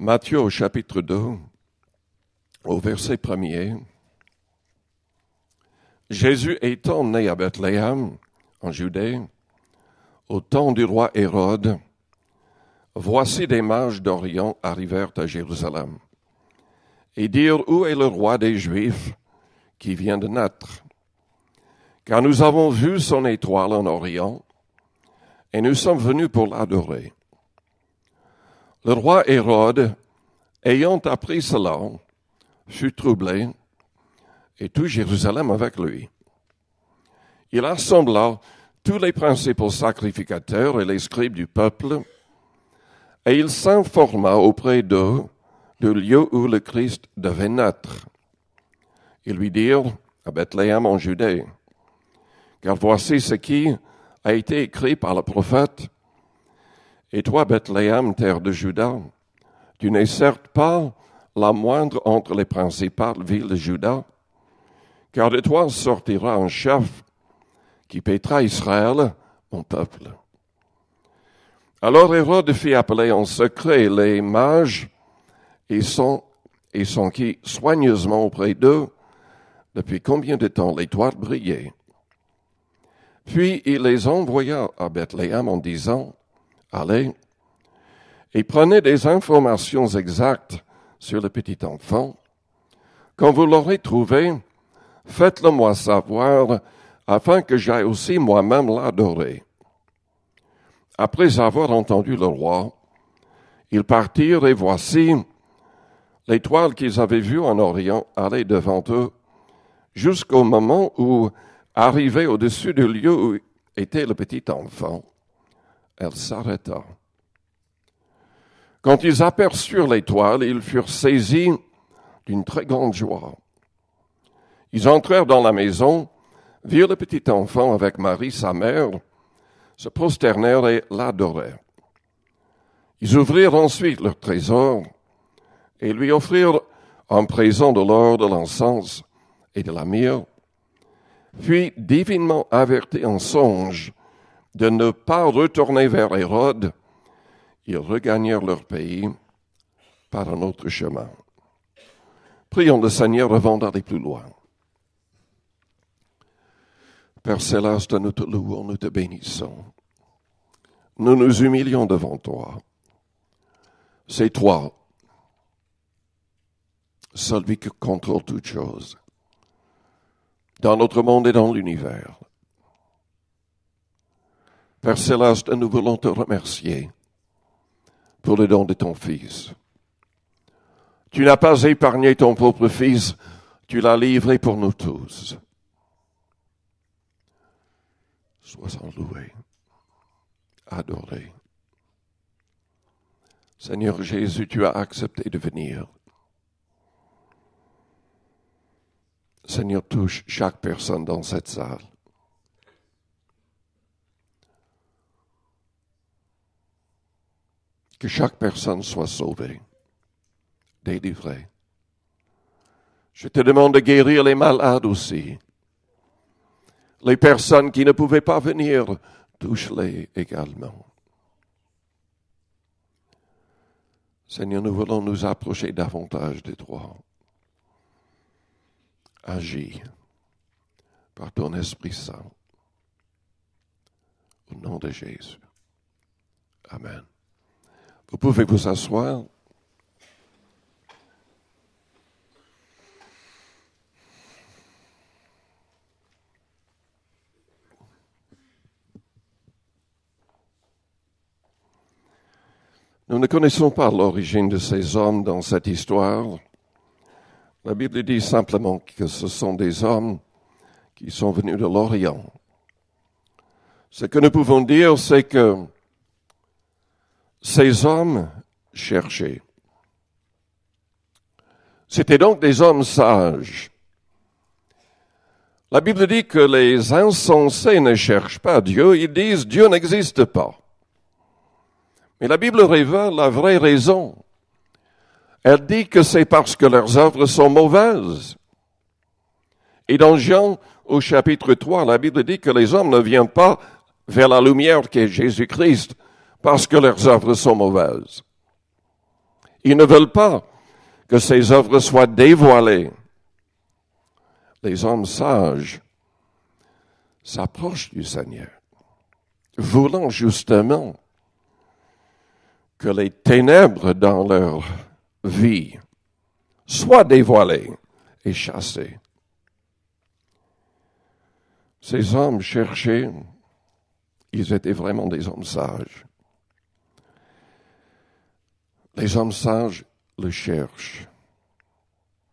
Matthieu au chapitre 2, au verset premier. Jésus étant né à Bethléem, en Judée, au temps du roi Hérode, voici des mages d'Orient arrivèrent à Jérusalem et dirent Où est le roi des Juifs qui vient de naître Car nous avons vu son étoile en Orient et nous sommes venus pour l'adorer. Le roi Hérode, ayant appris cela, fut troublé, et tout Jérusalem avec lui. Il assembla tous les principaux sacrificateurs et les scribes du peuple, et il s'informa auprès d'eux du lieu où le Christ devait naître. Ils lui dirent, à Bethléem en Judée, car voici ce qui a été écrit par le prophète. Et toi, Bethléem, terre de Juda, tu n'es certes pas la moindre entre les principales villes de Juda, car de toi sortira un chef qui paîtra Israël, mon peuple. Alors Hérode fit appeler en secret les mages et sont et sont qui soigneusement auprès d'eux depuis combien de temps l'étoile brillait. Puis il les envoya à Bethléem en disant, « Allez, et prenez des informations exactes sur le petit enfant. Quand vous l'aurez trouvé, faites-le moi savoir afin que j'aille aussi moi-même l'adorer. Après avoir entendu le roi, ils partirent et voici l'étoile qu'ils avaient vue en Orient aller devant eux jusqu'au moment où, arrivait au-dessus du lieu où était le petit enfant, elle s'arrêta. Quand ils aperçurent l'étoile, ils furent saisis d'une très grande joie. Ils entrèrent dans la maison, virent le petit enfant avec Marie, sa mère, se prosternèrent et l'adorèrent. Ils ouvrirent ensuite leur trésor et lui offrirent en présent de l'or, de l'encens et de la myrrhe, puis divinement avertis en songe de ne pas retourner vers Hérode, ils regagnèrent leur pays par un autre chemin. Prions le Seigneur avant d'aller plus loin. Père Céleste, nous te louons, nous te bénissons. Nous nous humilions devant toi. C'est toi, celui qui contrôle toutes choses, dans notre monde et dans l'univers. Père Céleste, nous voulons te remercier pour le don de ton Fils. Tu n'as pas épargné ton propre Fils, tu l'as livré pour nous tous. Sois en loué, adoré. Seigneur Jésus, tu as accepté de venir. Seigneur, touche chaque personne dans cette salle. que chaque personne soit sauvée, délivrée. Je te demande de guérir les malades aussi. Les personnes qui ne pouvaient pas venir, touche-les également. Seigneur, nous voulons nous approcher davantage de toi. Agis par ton Esprit Saint. Au nom de Jésus. Amen. Vous pouvez vous asseoir. Nous ne connaissons pas l'origine de ces hommes dans cette histoire. La Bible dit simplement que ce sont des hommes qui sont venus de l'Orient. Ce que nous pouvons dire, c'est que ces hommes cherchaient. C'étaient donc des hommes sages. La Bible dit que les insensés ne cherchent pas Dieu, ils disent Dieu n'existe pas. Mais la Bible révèle la vraie raison. Elle dit que c'est parce que leurs œuvres sont mauvaises. Et dans Jean au chapitre 3, la Bible dit que les hommes ne viennent pas vers la lumière qui est Jésus-Christ, parce que leurs œuvres sont mauvaises. Ils ne veulent pas que ces œuvres soient dévoilées. Les hommes sages s'approchent du Seigneur, voulant justement que les ténèbres dans leur vie soient dévoilées et chassées. Ces hommes cherchaient, ils étaient vraiment des hommes sages. Les hommes sages le cherchent.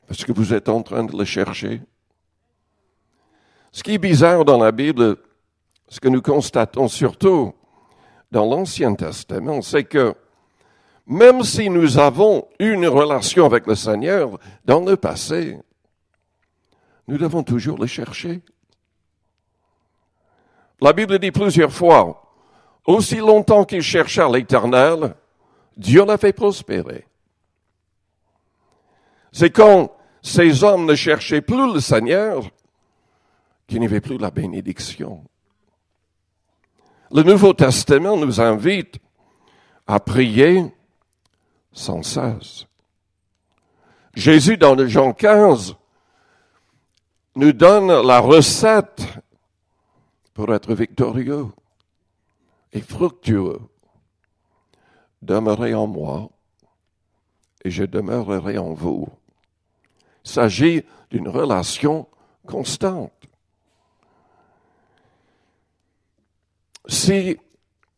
Est-ce que vous êtes en train de le chercher Ce qui est bizarre dans la Bible, ce que nous constatons surtout dans l'Ancien Testament, c'est que même si nous avons une relation avec le Seigneur dans le passé, nous devons toujours le chercher. La Bible dit plusieurs fois, aussi longtemps qu'il chercha l'Éternel, Dieu l'a fait prospérer. C'est quand ces hommes ne cherchaient plus le Seigneur qu'il n'y avait plus la bénédiction. Le Nouveau Testament nous invite à prier sans cesse. Jésus, dans le Jean 15, nous donne la recette pour être victorieux et fructueux demeurez en moi et je demeurerai en vous. Il s'agit d'une relation constante. Si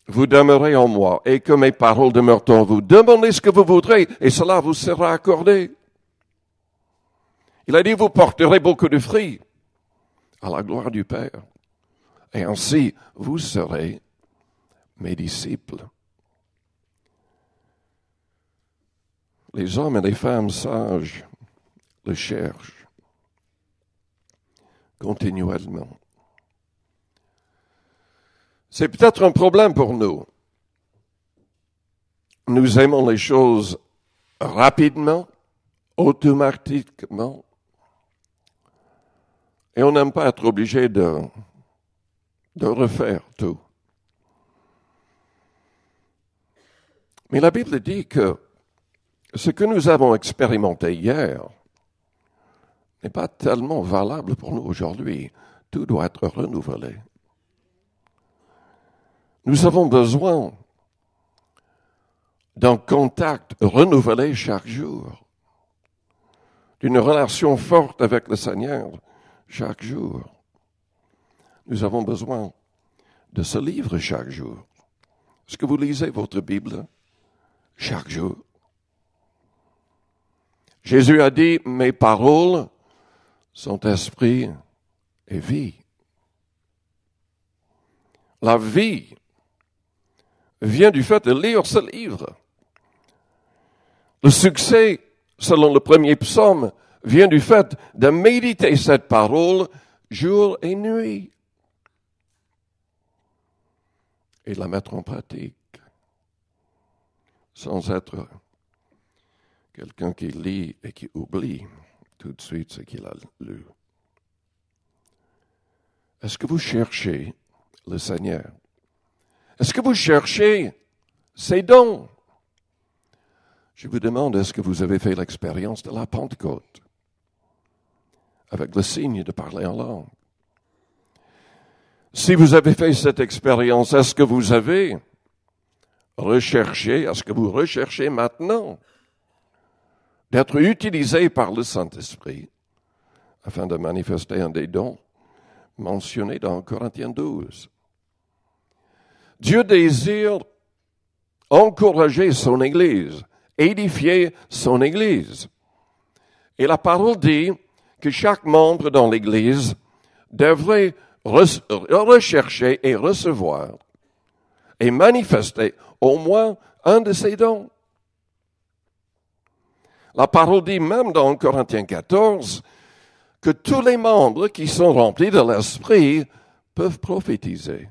vous demeurez en moi et que mes paroles demeurent en vous, demandez ce que vous voudrez et cela vous sera accordé. Il a dit, vous porterez beaucoup de fruits à la gloire du Père. Et ainsi, vous serez mes disciples. Les hommes et les femmes sages le cherchent continuellement. C'est peut-être un problème pour nous. Nous aimons les choses rapidement, automatiquement, et on n'aime pas être obligé de, de refaire tout. Mais la Bible dit que ce que nous avons expérimenté hier n'est pas tellement valable pour nous aujourd'hui. Tout doit être renouvelé. Nous avons besoin d'un contact renouvelé chaque jour, d'une relation forte avec le Seigneur chaque jour. Nous avons besoin de ce livre chaque jour. Est-ce que vous lisez votre Bible chaque jour? Jésus a dit, mes paroles sont esprit et vie. La vie vient du fait de lire ce livre. Le succès, selon le premier psaume, vient du fait de méditer cette parole jour et nuit et de la mettre en pratique sans être Quelqu'un qui lit et qui oublie tout de suite ce qu'il a lu. Est-ce que vous cherchez le Seigneur? Est-ce que vous cherchez ses dons? Je vous demande, est-ce que vous avez fait l'expérience de la Pentecôte avec le signe de parler en langue? Si vous avez fait cette expérience, est-ce que vous avez recherché, est-ce que vous recherchez maintenant d'être utilisé par le Saint-Esprit afin de manifester un des dons mentionnés dans Corinthiens 12. Dieu désire encourager son Église, édifier son Église. Et la parole dit que chaque membre dans l'Église devrait rechercher et recevoir et manifester au moins un de ses dons. La parole dit même dans Corinthiens 14 que tous les membres qui sont remplis de l'Esprit peuvent prophétiser.